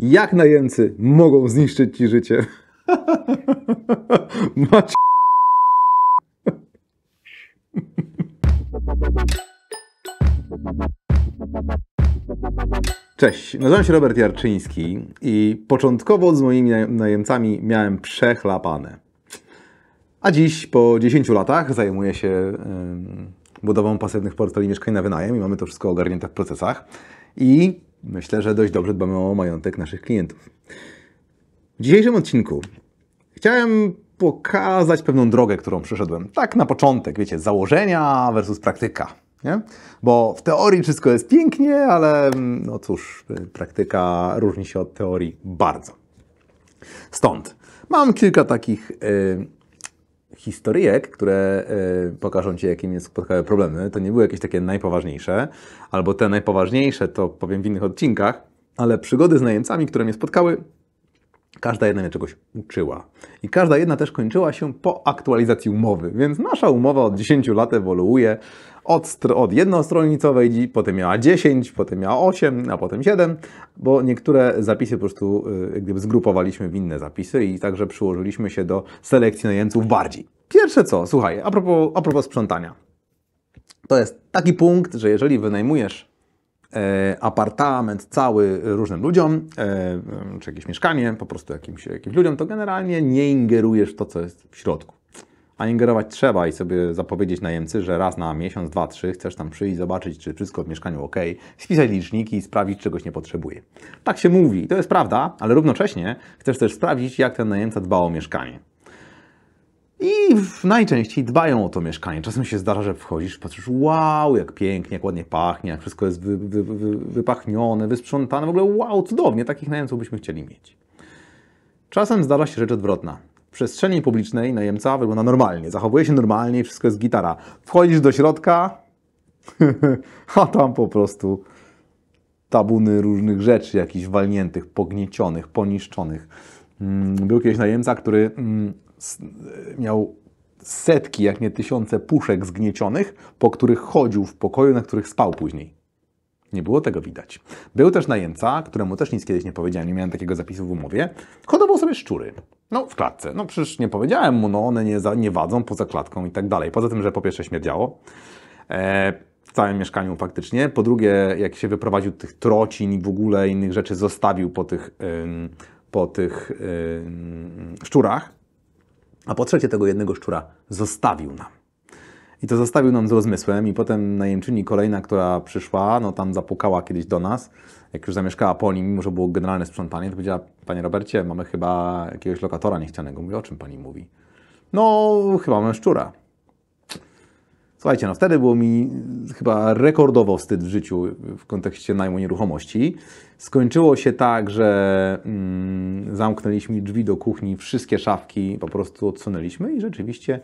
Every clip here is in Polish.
Jak najemcy mogą zniszczyć ci życie? Macie. Cześć, nazywam się Robert Jarczyński i początkowo z moimi najemcami miałem przechlapane. A dziś, po 10 latach, zajmuję się budową pasywnych portali mieszkań na wynajem i mamy to wszystko ogarnięte w procesach. I Myślę, że dość dobrze dbamy o majątek naszych klientów. W dzisiejszym odcinku chciałem pokazać pewną drogę, którą przeszedłem. Tak na początek, wiecie, założenia versus praktyka. Nie? Bo w teorii wszystko jest pięknie, ale mm, no cóż, praktyka różni się od teorii bardzo. Stąd mam kilka takich y, historyjek, które e, pokażą Ci, jakie mnie spotkały problemy, to nie były jakieś takie najpoważniejsze, albo te najpoważniejsze, to powiem w innych odcinkach, ale przygody z najemcami, które mnie spotkały, Każda jedna mnie czegoś uczyła. I każda jedna też kończyła się po aktualizacji umowy, więc nasza umowa od 10 lat ewoluuje od, od jednostronicowej, potem miała 10, potem miała 8, a potem 7, bo niektóre zapisy po prostu yy, gdyby zgrupowaliśmy w inne zapisy i także przyłożyliśmy się do selekcji najemców bardziej. Pierwsze co, słuchaj, a propos, a propos sprzątania. To jest taki punkt, że jeżeli wynajmujesz E, apartament cały różnym ludziom, e, czy jakieś mieszkanie, po prostu jakimś, jakimś ludziom, to generalnie nie ingerujesz w to, co jest w środku. A ingerować trzeba i sobie zapowiedzieć najemcy, że raz na miesiąc, dwa, trzy chcesz tam przyjść, zobaczyć, czy wszystko w mieszkaniu ok, spisać liczniki i sprawdzić, czegoś nie potrzebuje. Tak się mówi, to jest prawda, ale równocześnie chcesz też sprawdzić, jak ten najemca dba o mieszkanie. I najczęściej dbają o to mieszkanie. Czasem się zdarza, że wchodzisz, patrzysz, wow, jak pięknie, jak ładnie pachnie, jak wszystko jest wy, wy, wy, wypachnione, wysprzątane, w ogóle wow, cudownie, takich najemców byśmy chcieli mieć. Czasem zdarza się rzecz odwrotna. W przestrzeni publicznej najemca wygląda normalnie, zachowuje się normalnie, wszystko jest gitara. Wchodzisz do środka, a tam po prostu tabuny różnych rzeczy, jakichś walniętych, pogniecionych, poniszczonych. Mm, był kiedyś najemca, który mm, E, miał setki, jak nie tysiące puszek zgniecionych, po których chodził w pokoju, na których spał później. Nie było tego widać. Był też najemca, któremu też nic kiedyś nie powiedziałem, nie miałem takiego zapisu w umowie, hodował sobie szczury. No, w klatce. No, przecież nie powiedziałem mu, no, one nie, za, nie wadzą poza klatką i tak dalej. Poza tym, że po pierwsze śmierdziało e, w całym mieszkaniu faktycznie. Po drugie, jak się wyprowadził tych trocin i w ogóle innych rzeczy zostawił po tych, ym, po tych ym, szczurach, a po trzecie, tego jednego szczura zostawił nam. I to zostawił nam z rozmysłem, i potem najemczyni kolejna, która przyszła, no tam zapukała kiedyś do nas, jak już zamieszkała po nim, mimo że było generalne sprzątanie, to powiedziała, panie Robercie, mamy chyba jakiegoś lokatora niechcianego. Mówi, o czym pani mówi? No, chyba mamy szczura. Słuchajcie, no wtedy było mi chyba rekordowo wstyd w życiu w kontekście najmu nieruchomości. Skończyło się tak, że mm, zamknęliśmy drzwi do kuchni, wszystkie szafki po prostu odsunęliśmy i rzeczywiście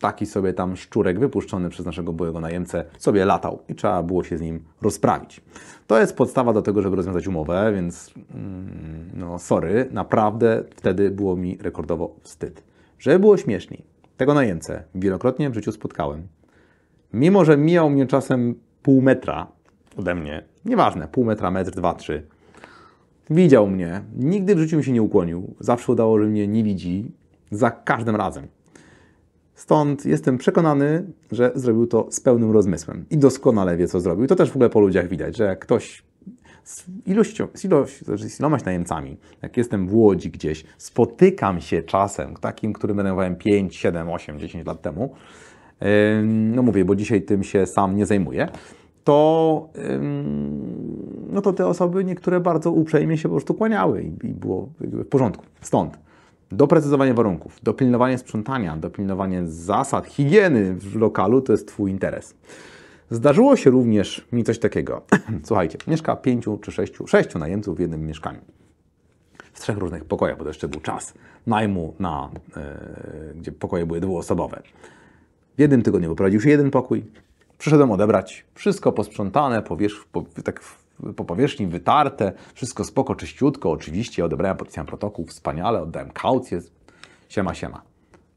taki sobie tam szczurek wypuszczony przez naszego byłego najemcę sobie latał i trzeba było się z nim rozprawić. To jest podstawa do tego, żeby rozwiązać umowę, więc mm, no sorry, naprawdę wtedy było mi rekordowo wstyd. Żeby było śmieszniej, tego najemcę wielokrotnie w życiu spotkałem. Mimo, że mijał mnie czasem pół metra ode mnie, nieważne, pół metra, metr, dwa, trzy, widział mnie, nigdy w życiu mi się nie ukłonił, zawsze udało, że mnie nie widzi, za każdym razem. Stąd jestem przekonany, że zrobił to z pełnym rozmysłem i doskonale wie, co zrobił. To też w ogóle po ludziach widać, że jak ktoś z, ilością, z, ilość, znaczy z ilomaś najemcami, jak jestem w Łodzi gdzieś, spotykam się czasem, takim, którym renowałem 5, 7, 8, 10 lat temu, no mówię, bo dzisiaj tym się sam nie zajmuję, to, no to te osoby niektóre bardzo uprzejmie się po prostu kłaniały i, i było w porządku. Stąd doprecyzowanie warunków, dopilnowanie sprzątania, dopilnowanie zasad, higieny w lokalu to jest Twój interes. Zdarzyło się również mi coś takiego. Słuchajcie, mieszka pięciu czy sześciu, sześciu najemców w jednym mieszkaniu. W trzech różnych pokojach, bo to jeszcze był czas najmu, na, yy, gdzie pokoje były dwuosobowe. W jednym tygodniu poprowadził się jeden pokój. Przyszedłem odebrać. Wszystko posprzątane, powierz po, tak po powierzchni wytarte, wszystko spoko, czyściutko, oczywiście. Odebrałem, podpisałem protokół, wspaniale, oddałem kaucję. Siema, siema.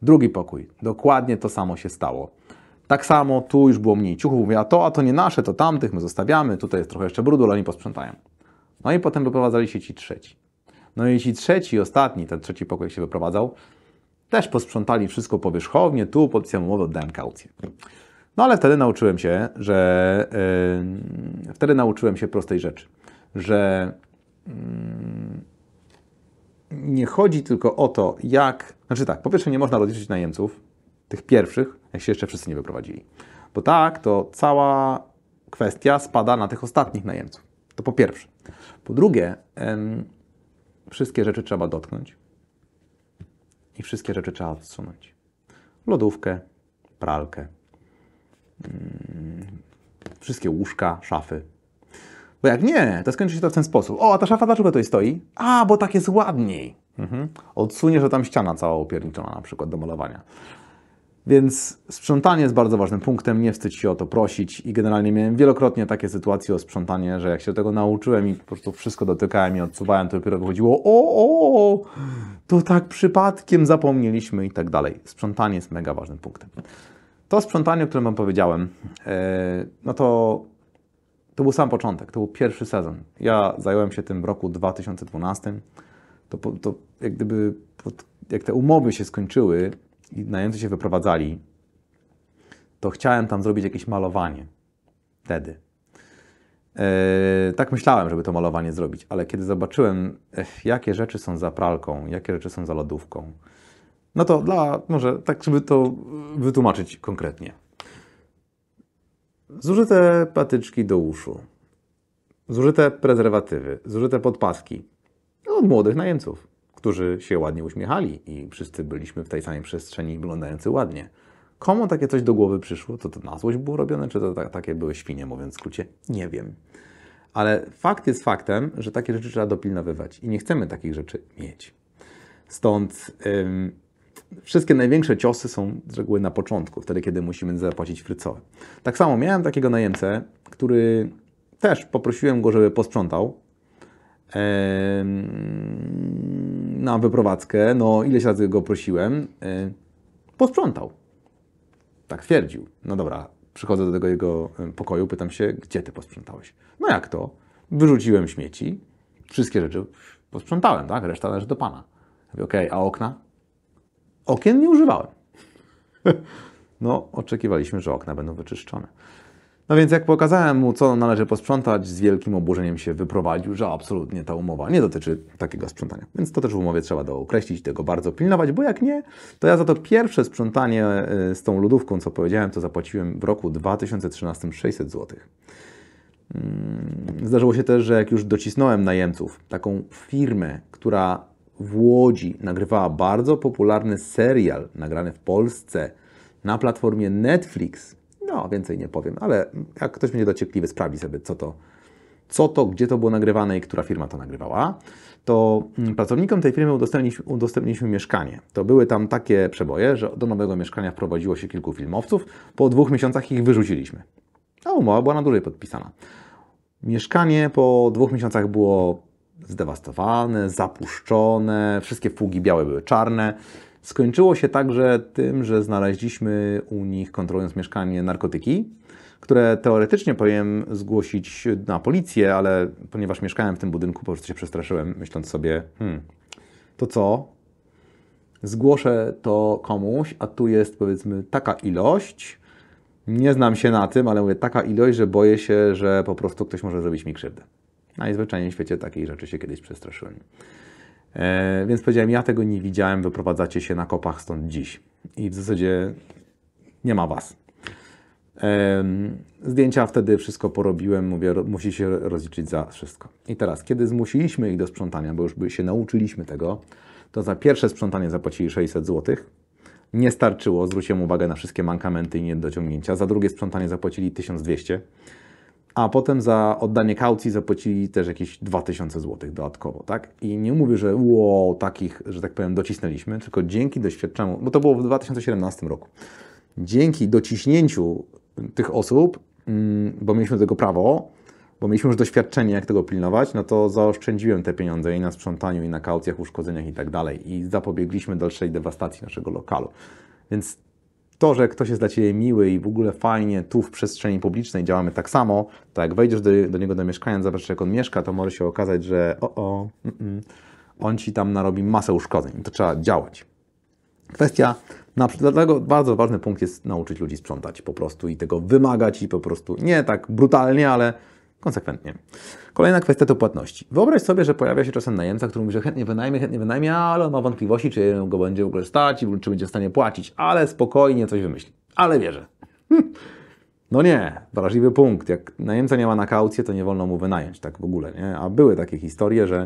Drugi pokój. Dokładnie to samo się stało. Tak samo tu już było mniej ciuchów, mówiła to, a to nie nasze, to tamtych, my zostawiamy, tutaj jest trochę jeszcze brudu, ale oni posprzątają. No i potem wyprowadzali się ci trzeci. No i ci trzeci, ostatni, ten trzeci pokój się wyprowadzał, też posprzątali wszystko powierzchownie, tu podpisałem umowę, oddałem kaucję. No ale wtedy nauczyłem się, że yy, wtedy nauczyłem się prostej rzeczy, że yy, nie chodzi tylko o to, jak. Znaczy tak, po pierwsze, nie można rozliczyć najemców, tych pierwszych, jak się jeszcze wszyscy nie wyprowadzili. Bo tak, to cała kwestia spada na tych ostatnich najemców. To po pierwsze. Po drugie, em, wszystkie rzeczy trzeba dotknąć i wszystkie rzeczy trzeba odsunąć. Lodówkę, pralkę, mm, wszystkie łóżka, szafy. Bo jak nie, to skończy się to w ten sposób. O, a ta szafa dlaczego tutaj stoi? A, bo tak jest ładniej. Mhm. że tam ściana cała opierniczona na przykład do malowania. Więc sprzątanie jest bardzo ważnym punktem, nie wstydź się o to prosić i generalnie miałem wielokrotnie takie sytuacje o sprzątanie, że jak się tego nauczyłem i po prostu wszystko dotykałem i odsuwałem, to dopiero wychodziło o, o, o to tak przypadkiem zapomnieliśmy i tak dalej. Sprzątanie jest mega ważnym punktem. To sprzątanie, o którym Wam powiedziałem, e, no to to był sam początek, to był pierwszy sezon. Ja zająłem się tym w roku 2012. To, to jak gdyby, jak te umowy się skończyły, i najemcy się wyprowadzali, to chciałem tam zrobić jakieś malowanie. Wtedy. Yy, tak myślałem, żeby to malowanie zrobić, ale kiedy zobaczyłem, ech, jakie rzeczy są za pralką, jakie rzeczy są za lodówką, no to dla, może tak, żeby to wytłumaczyć konkretnie. Zużyte patyczki do uszu, zużyte prezerwatywy, zużyte podpaski od młodych najemców którzy się ładnie uśmiechali i wszyscy byliśmy w tej samej przestrzeni wyglądający ładnie. Komu takie coś do głowy przyszło? To to na złość było robione, czy to ta, takie były świnie, mówiąc w skrócie? Nie wiem. Ale fakt jest faktem, że takie rzeczy trzeba dopilnowywać i nie chcemy takich rzeczy mieć. Stąd ym, wszystkie największe ciosy są z reguły na początku, wtedy kiedy musimy zapłacić frycowe. Tak samo miałem takiego najemcę, który też poprosiłem go, żeby posprzątał. Ym, na wyprowadzkę, no ileś razy go prosiłem, y, posprzątał. Tak twierdził. No dobra, przychodzę do tego jego y, pokoju, pytam się, gdzie ty posprzątałeś? No jak to? Wyrzuciłem śmieci, wszystkie rzeczy posprzątałem, tak? Reszta należy do pana. Mówię, okej, okay, a okna? Okien nie używałem. no, oczekiwaliśmy, że okna będą wyczyszczone. No więc jak pokazałem mu, co należy posprzątać, z wielkim oburzeniem się wyprowadził, że absolutnie ta umowa nie dotyczy takiego sprzątania. Więc to też w umowie trzeba dookreślić, tego bardzo pilnować, bo jak nie, to ja za to pierwsze sprzątanie y, z tą lodówką, co powiedziałem, to zapłaciłem w roku 2013 600 zł. Zdarzyło się też, że jak już docisnąłem najemców, taką firmę, która w Łodzi nagrywała bardzo popularny serial nagrany w Polsce na platformie Netflix, no, więcej nie powiem, ale jak ktoś będzie dociekliwy, sprawdzi sobie, co to, co to, gdzie to było nagrywane i która firma to nagrywała, to mm, pracownikom tej firmy udostępniliśmy, udostępniliśmy mieszkanie. To były tam takie przeboje, że do nowego mieszkania wprowadziło się kilku filmowców, po dwóch miesiącach ich wyrzuciliśmy. A umowa była na dłużej podpisana. Mieszkanie po dwóch miesiącach było zdewastowane, zapuszczone, wszystkie fugi białe były czarne. Skończyło się także tym, że znaleźliśmy u nich, kontrolując mieszkanie, narkotyki, które teoretycznie powiem zgłosić na policję, ale ponieważ mieszkałem w tym budynku, po prostu się przestraszyłem, myśląc sobie, hmm, to co? Zgłoszę to komuś, a tu jest powiedzmy taka ilość. Nie znam się na tym, ale mówię taka ilość, że boję się, że po prostu ktoś może zrobić mi krzywdę. Najzwyczajniej w świecie takiej rzeczy się kiedyś przestraszyłem. E, więc powiedziałem, ja tego nie widziałem, wyprowadzacie się na kopach stąd dziś. I w zasadzie nie ma was. Zdjęcia wtedy wszystko porobiłem, mówię, musi się rozliczyć za wszystko. I teraz, kiedy zmusiliśmy ich do sprzątania, bo już się nauczyliśmy tego, to za pierwsze sprzątanie zapłacili 600 zł. Nie starczyło, zwróciłem uwagę na wszystkie mankamenty i niedociągnięcia. Za drugie sprzątanie zapłacili 1200 zł a potem za oddanie kaucji zapłacili też jakieś 2000 zł dodatkowo, tak? I nie mówię, że wow, takich, że tak powiem, docisnęliśmy, tylko dzięki doświadczeniu, bo to było w 2017 roku, dzięki dociśnięciu tych osób, mm, bo mieliśmy do tego prawo, bo mieliśmy już doświadczenie, jak tego pilnować, no to zaoszczędziłem te pieniądze i na sprzątaniu, i na kaucjach, uszkodzeniach i tak dalej. I zapobiegliśmy dalszej dewastacji naszego lokalu. Więc to, że ktoś jest dla Ciebie miły i w ogóle fajnie tu w przestrzeni publicznej działamy tak samo, to jak wejdziesz do, do niego do mieszkania, zobaczysz jak on mieszka, to może się okazać, że o, o, mm, mm, on Ci tam narobi masę uszkodzeń. To trzeba działać. Kwestia, na, dlatego bardzo ważny punkt jest nauczyć ludzi sprzątać po prostu i tego wymagać i po prostu, nie tak brutalnie, ale konsekwentnie. Kolejna kwestia to płatności. Wyobraź sobie, że pojawia się czasem najemca, który mówi, że chętnie wynajmie, chętnie wynajmie, ale on ma wątpliwości, czy go będzie w ogóle stać i czy będzie w stanie płacić, ale spokojnie coś wymyśli. Ale wierzę. Hm. No nie, wrażliwy punkt. Jak najemca nie ma na kaucję, to nie wolno mu wynająć tak w ogóle, nie? A były takie historie, że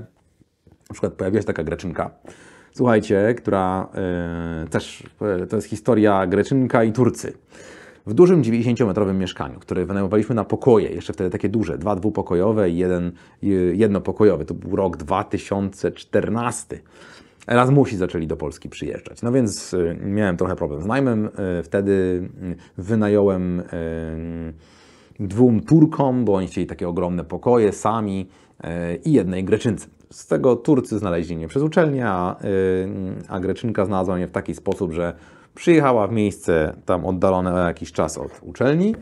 na przykład pojawiła się taka Greczynka, słuchajcie, która yy, też, yy, to jest historia Greczynka i Turcy w dużym 90-metrowym mieszkaniu, które wynajmowaliśmy na pokoje, jeszcze wtedy takie duże, dwa dwupokojowe i jeden jednopokojowy. To był rok 2014. Erasmusi zaczęli do Polski przyjeżdżać. No więc y, miałem trochę problem z najmem. Y, wtedy y, wynająłem dwóm Turkom, bo oni chcieli takie ogromne pokoje sami i jednej Greczynce. Z tego Turcy znaleźli mnie przez uczelnię, a, a Greczynka znalazła mnie w taki sposób, że Przyjechała w miejsce tam oddalone na jakiś czas od uczelni,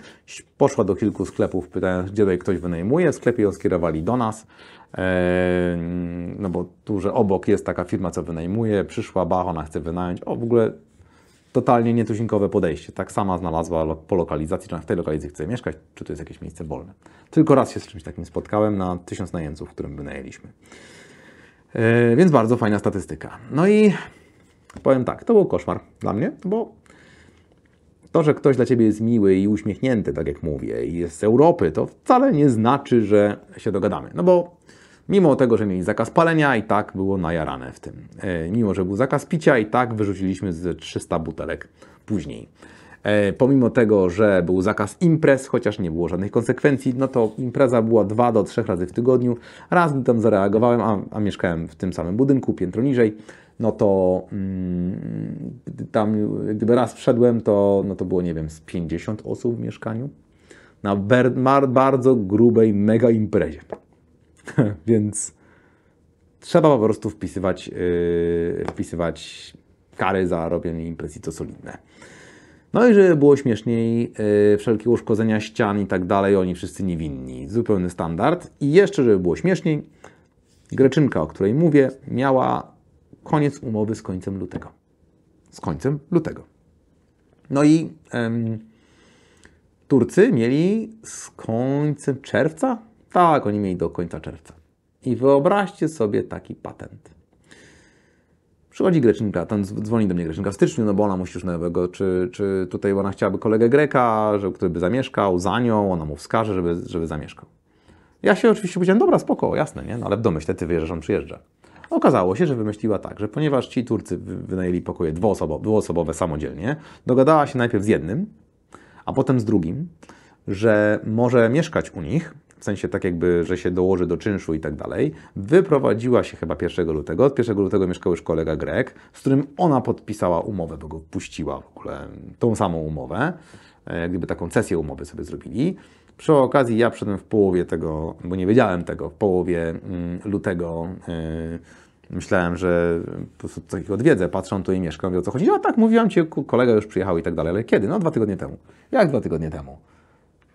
poszła do kilku sklepów, pytając, gdzie tutaj ktoś wynajmuje. W sklepie ją skierowali do nas, ehm, no bo tu, że obok jest taka firma, co wynajmuje. Przyszła, bach, ona chce wynająć. O, w ogóle totalnie nietuzinkowe podejście. Tak sama znalazła po lokalizacji, czy w tej lokalizacji chce mieszkać, czy to jest jakieś miejsce wolne. Tylko raz się z czymś takim spotkałem na tysiąc najemców, którym wynajęliśmy. Ehm, więc bardzo fajna statystyka. No i powiem tak, to był koszmar dla mnie, bo to, że ktoś dla ciebie jest miły i uśmiechnięty, tak jak mówię, i jest z Europy, to wcale nie znaczy, że się dogadamy. No bo mimo tego, że mieli zakaz palenia, i tak było najarane w tym. E, mimo, że był zakaz picia, i tak wyrzuciliśmy z 300 butelek później. E, pomimo tego, że był zakaz imprez, chociaż nie było żadnych konsekwencji, no to impreza była dwa do trzech razy w tygodniu. Raz tam zareagowałem, a, a mieszkałem w tym samym budynku, piętro niżej no to mm, tam, gdyby raz wszedłem, to, no to było, nie wiem, z 50 osób w mieszkaniu na bardzo grubej mega imprezie. Więc trzeba po prostu wpisywać, yy, wpisywać kary za robienie imprezy, i to solidne. No i żeby było śmieszniej, yy, wszelkie uszkodzenia ścian i tak dalej, oni wszyscy niewinni. Zupełny standard. I jeszcze, żeby było śmieszniej, Greczynka, o której mówię, miała koniec umowy z końcem lutego. Z końcem lutego. No i em, Turcy mieli z końcem czerwca? Tak, oni mieli do końca czerwca. I wyobraźcie sobie taki patent. Przychodzi Greczynka, ten dzwoni do mnie Greczynka w styczniu, no bo ona musi już nowego, czy, czy tutaj ona chciałaby kolegę Greka, żeby, który by zamieszkał za nią, ona mu wskaże, żeby, żeby zamieszkał. Ja się oczywiście powiedziałem, dobra, spoko, jasne, nie? No, ale w domyśle ty wiesz, że on przyjeżdża. Okazało się, że wymyśliła tak, że ponieważ ci Turcy wynajęli pokoje dwuosobowe, dwuosobowe samodzielnie, dogadała się najpierw z jednym, a potem z drugim, że może mieszkać u nich, w sensie tak jakby, że się dołoży do czynszu i tak dalej. Wyprowadziła się chyba 1 lutego. Od 1 lutego mieszkał już kolega Grek, z którym ona podpisała umowę, bo go puściła w ogóle, mm, tą samą umowę, jak e, gdyby taką cesję umowy sobie zrobili. Przy okazji ja przyszedłem w połowie tego, bo nie wiedziałem tego, w połowie mm, lutego e, Myślałem, że po prostu takiego odwiedzę, patrzą tu i mieszkam. mówię o co chodzi. A tak, mówiłam ci, kolega już przyjechał i tak dalej, ale kiedy? No dwa tygodnie temu. Jak dwa tygodnie temu?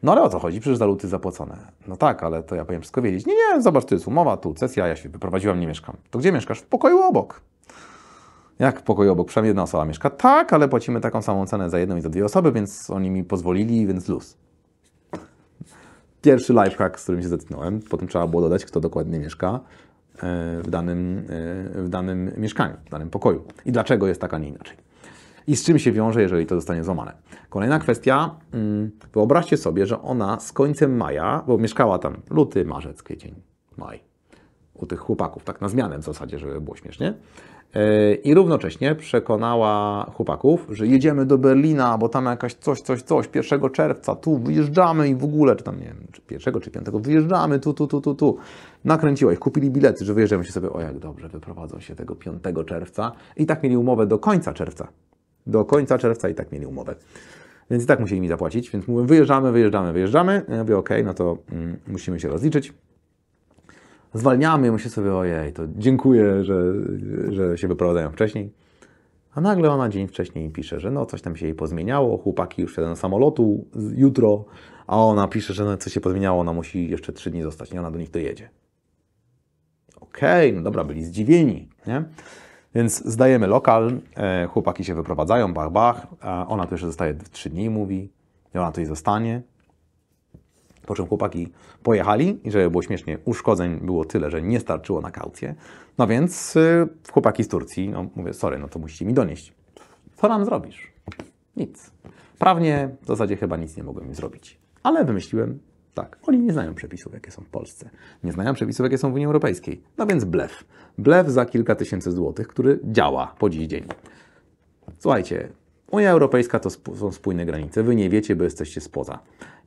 No ale o co chodzi? Przecież za luty zapłacone. No tak, ale to ja powinien wszystko wiedzieć. Nie, nie, zobacz, tu jest umowa, tu cesja, ja się wyprowadziłam, nie mieszkam. To gdzie mieszkasz? W pokoju obok. Jak w pokoju obok? Przynajmniej jedna osoba mieszka. Tak, ale płacimy taką samą cenę za jedną i za dwie osoby, więc oni mi pozwolili, więc luz. Pierwszy lifehack, z którym się zetknąłem. Potem trzeba było dodać, kto dokładnie mieszka. E, w danym, e, w danym mieszkaniu, w danym pokoju. I dlaczego jest tak, a nie inaczej. I z czym się wiąże, jeżeli to zostanie złamane. Kolejna kwestia, mm, wyobraźcie sobie, że ona z końcem maja, bo mieszkała tam luty, marzec, kwiecień, maj, u tych chłopaków, tak na zmianę w zasadzie, żeby było śmiesznie. E, I równocześnie przekonała chłopaków, że jedziemy do Berlina, bo tam jakaś coś, coś, coś, 1 czerwca, tu wyjeżdżamy i w ogóle, czy tam nie wiem, czy 1 czy 5 wyjeżdżamy, tu, tu, tu, tu, tu. Nakręciła ich, kupili bilety, że wyjeżdżamy się sobie, o jak dobrze, wyprowadzą się tego 5 czerwca. I tak mieli umowę do końca czerwca. Do końca czerwca i tak mieli umowę. Więc i tak musieli mi zapłacić, więc mówię, wyjeżdżamy, wyjeżdżamy, wyjeżdżamy. Ja mówię, okej, okay, no to mm, musimy się rozliczyć zwalniamy, się sobie, ojej, to dziękuję, że, że się wyprowadzają wcześniej. A nagle ona dzień wcześniej pisze, że no coś tam się jej pozmieniało, chłopaki już wsiadają do samolotu jutro, a ona pisze, że no coś się pozmieniało, ona musi jeszcze trzy dni zostać, nie ona do nich dojedzie. Okej, okay, no dobra, byli zdziwieni, nie? Więc zdajemy lokal, e, chłopaki się wyprowadzają, bach, bach, a ona tu jeszcze zostaje trzy dni, mówi, i ona tu jej zostanie. Po czym chłopaki pojechali i żeby było śmiesznie, uszkodzeń było tyle, że nie starczyło na kaucję. No więc y, chłopaki z Turcji, no mówię, sorry, no to musicie mi donieść. Co nam zrobisz? Nic. Prawnie w zasadzie chyba nic nie mogłem im zrobić. Ale wymyśliłem, tak, oni nie znają przepisów, jakie są w Polsce. Nie znają przepisów, jakie są w Unii Europejskiej. No więc blef. Blef za kilka tysięcy złotych, który działa po dziś dzień. Słuchajcie, Unia Europejska to są spójne granice. Wy nie wiecie, bo jesteście spoza.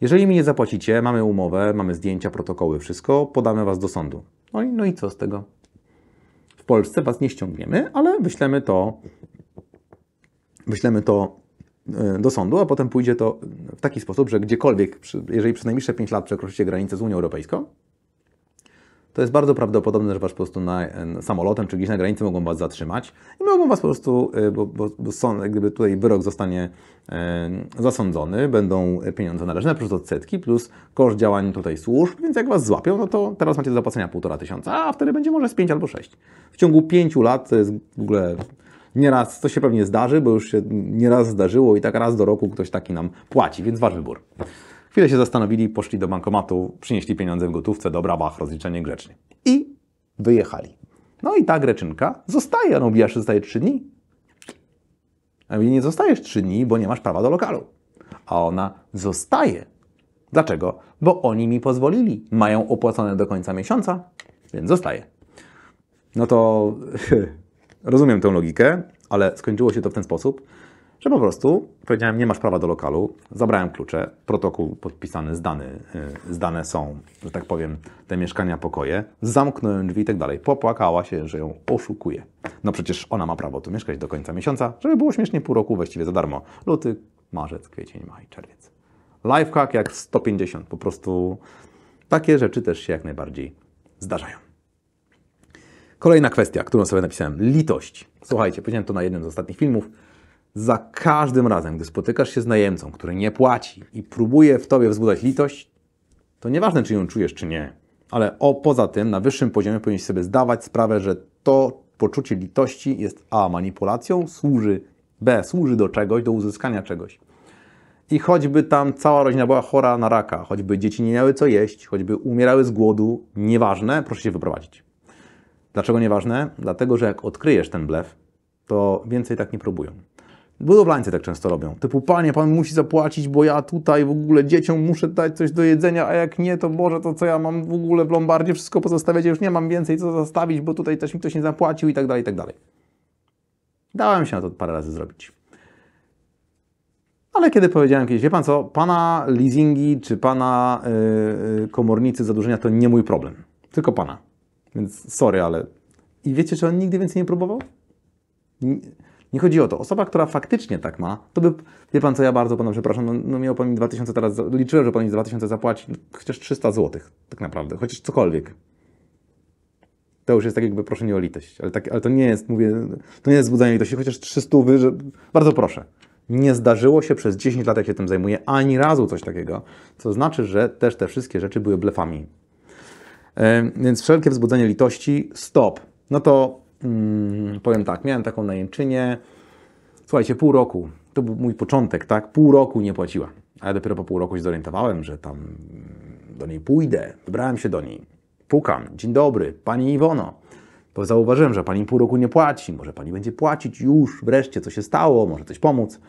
Jeżeli mi nie zapłacicie, mamy umowę, mamy zdjęcia, protokoły, wszystko, podamy was do sądu. No i, no i co z tego? W Polsce was nie ściągniemy, ale wyślemy to, wyślemy to y, do sądu, a potem pójdzie to w taki sposób, że gdziekolwiek, jeżeli przez najbliższe 5 lat przekroczycie granicę z Unią Europejską, to jest bardzo prawdopodobne, że Was po prostu na, e, samolotem czy gdzieś na granicy mogą Was zatrzymać i mogą Was po prostu, e, bo, bo, bo gdyby tutaj wyrok zostanie e, zasądzony, będą pieniądze należne plus odsetki, plus koszt działań tutaj służb, więc jak Was złapią, no to teraz macie do zapłacenia półtora tysiąca, a wtedy będzie może z 5 albo 6. W ciągu 5 lat to jest w ogóle nieraz, to się pewnie zdarzy, bo już się nieraz zdarzyło i tak raz do roku ktoś taki nam płaci, więc Wasz wybór. Chwilę się zastanowili, poszli do bankomatu, przynieśli pieniądze w gotówce, dobra, bach, rozliczenie grzecznie. I wyjechali. No i ta greczynka zostaje, ona mówiła, że zostaje 3 dni. A mówi, nie zostajesz 3 dni, bo nie masz prawa do lokalu. A ona zostaje. Dlaczego? Bo oni mi pozwolili. Mają opłacone do końca miesiąca, więc zostaje. No to rozumiem tę logikę, ale skończyło się to w ten sposób, że po prostu powiedziałem, nie masz prawa do lokalu, zabrałem klucze, protokół podpisany, zdany, y, zdane są, że tak powiem, te mieszkania, pokoje, zamknąłem drzwi i tak dalej. Popłakała się, że ją oszukuje. No przecież ona ma prawo tu mieszkać do końca miesiąca, żeby było śmiesznie pół roku właściwie za darmo. Luty, marzec, kwiecień, maj, czerwiec. Lifehack jak 150, po prostu takie rzeczy też się jak najbardziej zdarzają. Kolejna kwestia, którą sobie napisałem, litość. Słuchajcie, powiedziałem to na jednym z ostatnich filmów. Za każdym razem, gdy spotykasz się z najemcą, który nie płaci i próbuje w tobie wzbudzać litość, to nieważne, czy ją czujesz, czy nie, ale o poza tym, na wyższym poziomie powinieneś sobie zdawać sprawę, że to poczucie litości jest a. manipulacją, służy b. służy do czegoś, do uzyskania czegoś. I choćby tam cała rodzina była chora na raka, choćby dzieci nie miały co jeść, choćby umierały z głodu, nieważne, proszę się wyprowadzić. Dlaczego nieważne? Dlatego, że jak odkryjesz ten blef, to więcej tak nie próbują. Budowlańcy tak często robią. Typu, panie, pan musi zapłacić, bo ja tutaj w ogóle dzieciom muszę dać coś do jedzenia, a jak nie, to Boże, to co ja mam w ogóle w Lombardzie, wszystko pozostawiać, ja już nie mam więcej co zostawić, bo tutaj też mi ktoś nie zapłacił i tak dalej, i tak dalej. Dałem się na to parę razy zrobić. Ale kiedy powiedziałem kiedyś, wie pan co, pana leasingi czy pana yy, komornicy zadłużenia to nie mój problem, tylko pana. Więc sorry, ale... I wiecie, czy on nigdy więcej nie próbował? Nie... Nie chodzi o to. Osoba, która faktycznie tak ma, to by, wie pan co, ja bardzo panu przepraszam, no, no miał pan mi 2000 teraz, liczyłem, że pan mi 2000 zapłaci, no, chociaż 300 zł, tak naprawdę, chociaż cokolwiek. To już jest tak jakby proszenie o litość, ale, tak, ale to nie jest, mówię, to nie jest wzbudzanie litości, chociaż 300, wy, że, bardzo proszę. Nie zdarzyło się przez 10 lat, jak się tym zajmuję, ani razu coś takiego, co znaczy, że też te wszystkie rzeczy były blefami. Yy, więc wszelkie wzbudzenie litości, stop. No to Mm, powiem tak, miałem taką najemczynię. Słuchajcie, pół roku. To był mój początek, tak? Pół roku nie płaciła. A ja dopiero po pół roku się zorientowałem, że tam do niej pójdę. Wybrałem się do niej. Pukam. Dzień dobry, pani Iwono. Bo zauważyłem, że pani pół roku nie płaci. Może pani będzie płacić już wreszcie, co się stało, może coś pomóc.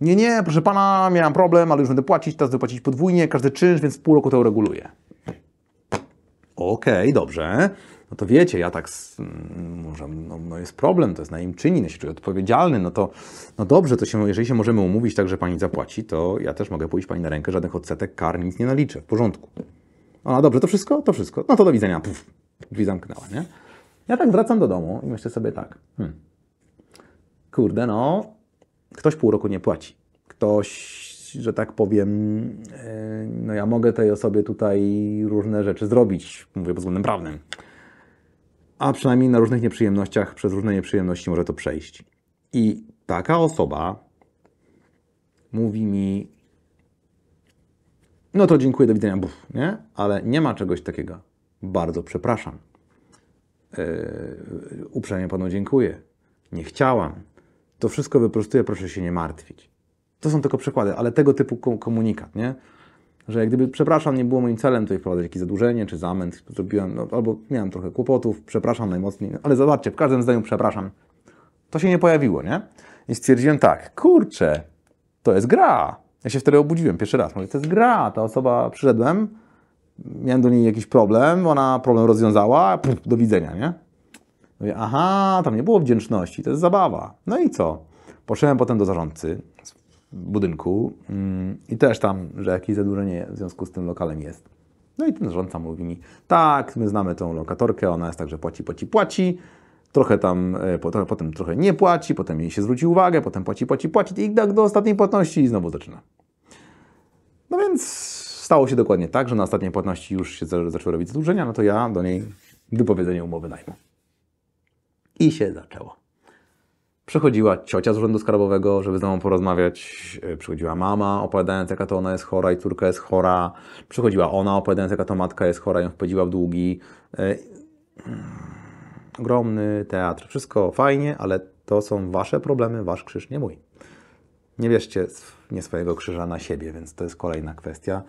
Nie, nie, proszę pana, miałem problem, ale już będę płacić, teraz dopłacić podwójnie, każdy czynsz, więc pół roku to ureguluję. Okej, okay, dobrze no to wiecie, ja tak, może no, no jest problem, to jest na najemczyni, ja się czuję odpowiedzialny, no to no dobrze, to się, jeżeli się możemy umówić tak, że pani zapłaci, to ja też mogę pójść pani na rękę, żadnych odsetek, kar, nic nie naliczę, w porządku. Ona, dobrze, to wszystko? To wszystko. No to do widzenia, puf, drzwi zamknęła, nie? Ja tak wracam do domu i myślę sobie tak, hmm, kurde, no, ktoś pół roku nie płaci, ktoś że tak powiem, e, no ja mogę tej osobie tutaj różne rzeczy zrobić, mówię pod względem prawnym a przynajmniej na różnych nieprzyjemnościach, przez różne nieprzyjemności może to przejść. I taka osoba mówi mi, no to dziękuję, do widzenia, buf, nie? Ale nie ma czegoś takiego. Bardzo przepraszam. Yy, uprzejmie panu dziękuję. Nie chciałam. To wszystko wyprostuję, proszę się nie martwić. To są tylko przykłady, ale tego typu komunikat, nie? Że jak gdyby, przepraszam, nie było moim celem tutaj wprowadzać jakieś zadłużenie czy zamęt, zrobiłem, no, albo miałem trochę kłopotów, przepraszam najmocniej, no, ale zobaczcie, w każdym zdaniu przepraszam. To się nie pojawiło, nie? I stwierdziłem tak, kurczę, to jest gra. Ja się wtedy obudziłem pierwszy raz, mówię, to jest gra, ta osoba, przyszedłem, miałem do niej jakiś problem, ona problem rozwiązała, pff, do widzenia, nie? Mówię, aha, tam nie było wdzięczności, to jest zabawa. No i co? Poszedłem potem do zarządcy, budynku mm, i też tam, że jakieś zadłużenie w związku z tym lokalem jest. No i ten rządca mówi mi, tak, my znamy tą lokatorkę, ona jest tak, że płaci, płaci, płaci, trochę tam, e, potem, potem trochę nie płaci, potem jej się zwróci uwagę, potem płaci, płaci, płaci i tak do ostatniej płatności i znowu zaczyna. No więc stało się dokładnie tak, że na ostatniej płatności już się zaczęło robić zadłużenia, no to ja do niej wypowiedzenie umowy najmu. I się zaczęło. Przychodziła ciocia z urzędu skarbowego, żeby z nią porozmawiać. E, przychodziła mama, opowiadając, jaka to ona jest chora i córka jest chora. Przychodziła ona, opowiadając, jaka to matka jest chora i ją wpędziła w długi. E, ogromny teatr. Wszystko fajnie, ale to są wasze problemy, wasz krzyż, nie mój. Nie wierzcie nie swojego krzyża na siebie, więc to jest kolejna kwestia.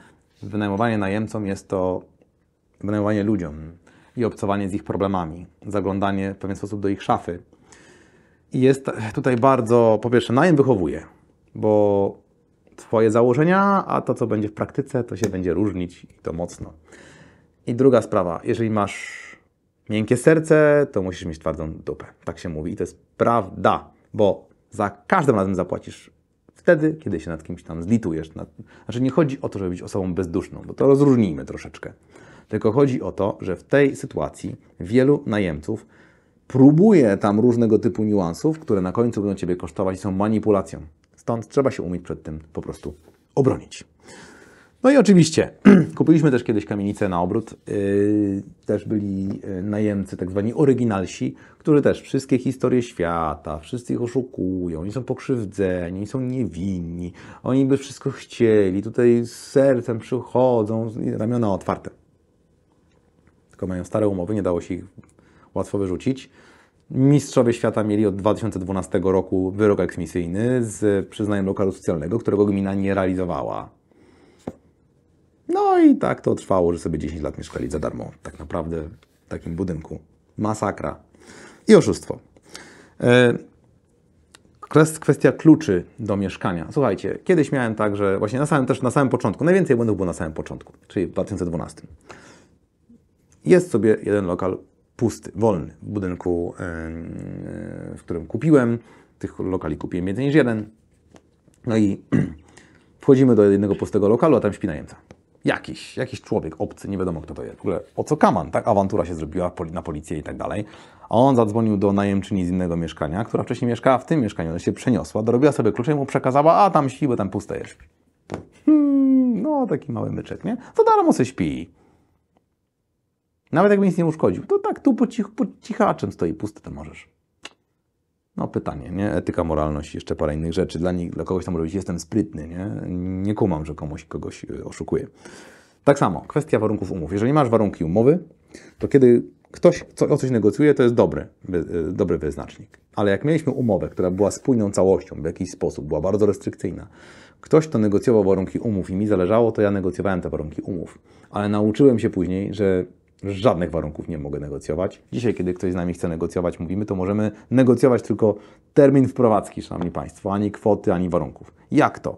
Wynajmowanie najemcom jest to wynajmowanie ludziom i obcowanie z ich problemami, zaglądanie w pewien sposób do ich szafy, jest tutaj bardzo, po pierwsze, najem wychowuje, bo Twoje założenia, a to, co będzie w praktyce, to się będzie różnić i to mocno. I druga sprawa, jeżeli masz miękkie serce, to musisz mieć twardą dupę. Tak się mówi i to jest prawda, bo za każdym razem zapłacisz wtedy, kiedy się nad kimś tam zlitujesz. Znaczy nie chodzi o to, żeby być osobą bezduszną, bo to rozróżnijmy troszeczkę. Tylko chodzi o to, że w tej sytuacji wielu najemców próbuje tam różnego typu niuansów, które na końcu będą Ciebie kosztować i są manipulacją. Stąd trzeba się umieć przed tym po prostu obronić. No i oczywiście kupiliśmy też kiedyś kamienicę na obrót. Yy, też byli yy, najemcy, tak zwani oryginalsi, którzy też wszystkie historie świata, wszyscy ich oszukują, oni są pokrzywdzeni, oni są niewinni, oni by wszystko chcieli, tutaj z sercem przychodzą, ramiona otwarte. Tylko mają stare umowy, nie dało się ich łatwo wyrzucić. Mistrzowie świata mieli od 2012 roku wyrok eksmisyjny z przyznaniem lokalu socjalnego, którego gmina nie realizowała. No i tak to trwało, że sobie 10 lat mieszkali za darmo, tak naprawdę w takim budynku. Masakra i oszustwo. E, kwestia kluczy do mieszkania. Słuchajcie, kiedyś miałem tak, że właśnie na samym, też na samym początku, najwięcej błędów było na samym początku, czyli w 2012. Jest sobie jeden lokal pusty, wolny w budynku, e, w którym kupiłem. Tych lokali kupiłem więcej niż jeden. No i wchodzimy do jednego pustego lokalu, a tam śpi najemca. Jakiś, jakiś człowiek obcy, nie wiadomo kto to jest. W ogóle o co kaman, tak? Awantura się zrobiła na policję i tak dalej. A on zadzwonił do najemczyni z innego mieszkania, która wcześniej mieszkała w tym mieszkaniu. Ona się przeniosła, dorobiła sobie klucze i mu przekazała, a tam śpi, bo tam puste jest. Hmm, no, taki mały myczek, nie? To darmo sobie śpi. Nawet jakby nic nie uszkodził. To tak tu po, cich, po cichaczem stoi, pusty to możesz. No pytanie, nie? Etyka, moralność, jeszcze parę innych rzeczy. Dla, nich, dla kogoś tam może być jestem sprytny, nie? Nie kumam, że komuś kogoś y, oszukuję. Tak samo, kwestia warunków umów. Jeżeli masz warunki umowy, to kiedy ktoś co, o coś negocjuje, to jest dobry, y, dobry wyznacznik. Ale jak mieliśmy umowę, która była spójną całością w jakiś sposób, była bardzo restrykcyjna, ktoś to negocjował warunki umów i mi zależało, to ja negocjowałem te warunki umów. Ale nauczyłem się później, że żadnych warunków nie mogę negocjować. Dzisiaj, kiedy ktoś z nami chce negocjować, mówimy, to możemy negocjować tylko termin wprowadzki, szanowni Państwo, ani kwoty, ani warunków. Jak to?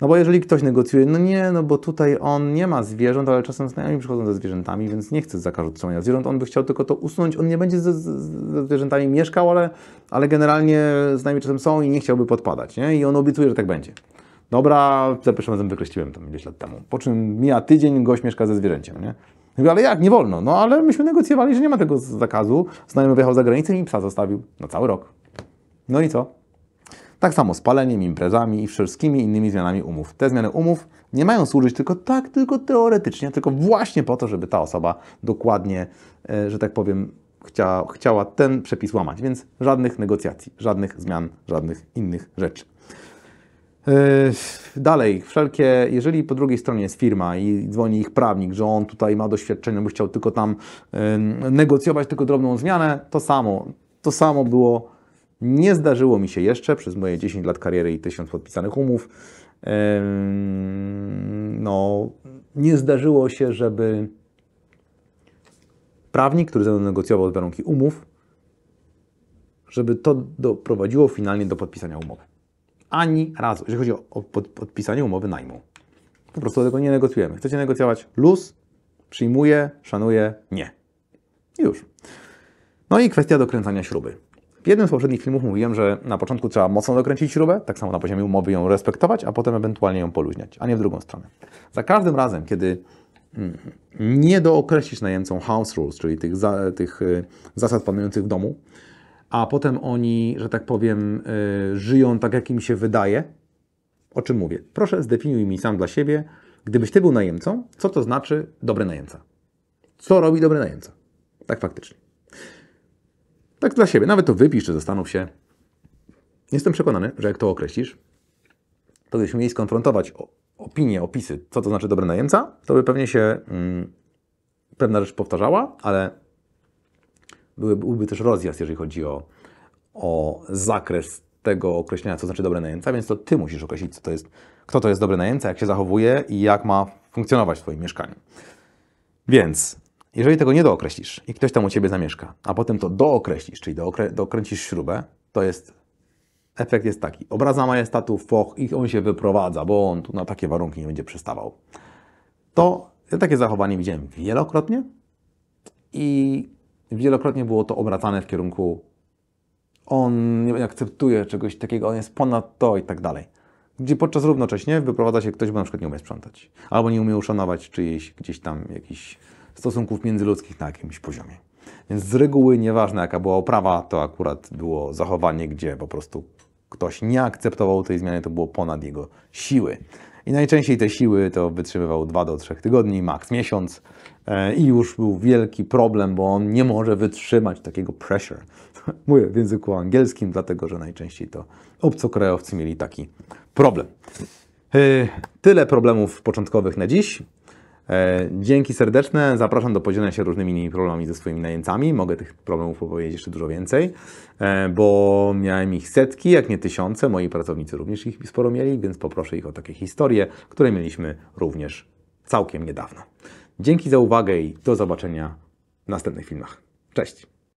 No bo jeżeli ktoś negocjuje, no nie, no bo tutaj on nie ma zwierząt, ale czasem znajomi przychodzą ze zwierzętami, więc nie chce zakazu trzymania zwierząt, on by chciał tylko to usunąć, on nie będzie ze, ze zwierzętami mieszkał, ale, ale generalnie z nami czasem są i nie chciałby podpadać, nie? I on obiecuje, że tak będzie. Dobra, za pierwszym razem wykreśliłem to ileś lat temu. Po czym mija tydzień, gość mieszka ze zwierzęciem, nie? Mówię, ale jak, nie wolno? No ale myśmy negocjowali, że nie ma tego zakazu. Znajomy wyjechał za granicę i mi psa zostawił na cały rok. No i co? Tak samo z paleniem, imprezami i wszystkimi innymi zmianami umów. Te zmiany umów nie mają służyć tylko tak, tylko teoretycznie, tylko właśnie po to, żeby ta osoba dokładnie, e, że tak powiem, chciała, chciała ten przepis łamać. Więc żadnych negocjacji, żadnych zmian, żadnych innych rzeczy. Yy, dalej, wszelkie, jeżeli po drugiej stronie jest firma i dzwoni ich prawnik, że on tutaj ma doświadczenie, bo chciał tylko tam yy, negocjować tylko drobną zmianę, to samo, to samo było, nie zdarzyło mi się jeszcze przez moje 10 lat kariery i 1000 podpisanych umów, yy, no, nie zdarzyło się, żeby prawnik, który ze mną negocjował warunki umów, żeby to doprowadziło finalnie do podpisania umowy. Ani razu, jeżeli chodzi o, o podpisanie umowy najmu. Po prostu tego nie negocjujemy. Chcecie negocjować? Luz, przyjmuję, szanuję, nie. już. No i kwestia dokręcania śruby. W jednym z poprzednich filmów mówiłem, że na początku trzeba mocno dokręcić śrubę, tak samo na poziomie umowy ją respektować, a potem ewentualnie ją poluźniać, a nie w drugą stronę. Za każdym razem, kiedy mm, nie dookreślisz najemcą house rules, czyli tych, za, tych y, zasad panujących w domu, a potem oni, że tak powiem, e, żyją tak, jak im się wydaje. O czym mówię? Proszę, zdefiniuj mi sam dla siebie, gdybyś ty był najemcą, co to znaczy dobry najemca? Co robi dobry najemca? Tak faktycznie. Tak dla siebie, nawet to wypisz, czy zastanów się. Jestem przekonany, że jak to określisz, to gdybyśmy mieli skonfrontować opinie, opisy, co to znaczy dobry najemca, to by pewnie się hmm, pewna rzecz powtarzała, ale byłby też rozjazd, jeżeli chodzi o, o zakres tego określenia, co znaczy dobre najemca, więc to Ty musisz określić, co to jest, kto to jest dobre najemca, jak się zachowuje i jak ma funkcjonować w Twoim mieszkaniu. Więc, jeżeli tego nie dookreślisz i ktoś tam u Ciebie zamieszka, a potem to dookreślisz, czyli dookre dokręcisz śrubę, to jest, efekt jest taki. Obraza majestatu foch i on się wyprowadza, bo on tu na takie warunki nie będzie przystawał. To ja takie zachowanie widziałem wielokrotnie i wielokrotnie było to obracane w kierunku on nie akceptuje czegoś takiego, on jest ponad to i tak dalej. Gdzie podczas równocześnie wyprowadza się ktoś, bo na przykład nie umie sprzątać, albo nie umie uszanować czyjejś gdzieś tam jakichś stosunków międzyludzkich na jakimś poziomie. Więc z reguły, nieważne jaka była oprawa, to akurat było zachowanie, gdzie po prostu ktoś nie akceptował tej zmiany, to było ponad jego siły. I najczęściej te siły to wytrzymywał 2 do 3 tygodni, maks miesiąc, E, i już był wielki problem, bo on nie może wytrzymać takiego pressure. Mówię w języku angielskim, dlatego że najczęściej to obcokrajowcy mieli taki problem. E, tyle problemów początkowych na dziś. E, dzięki serdeczne. Zapraszam do podzielenia się różnymi problemami ze swoimi najemcami. Mogę tych problemów opowiedzieć jeszcze dużo więcej, bo miałem ich setki, jak nie tysiące. Moi pracownicy również ich sporo mieli, więc poproszę ich o takie historie, które mieliśmy również całkiem niedawno. Dzięki za uwagę i do zobaczenia w następnych filmach. Cześć!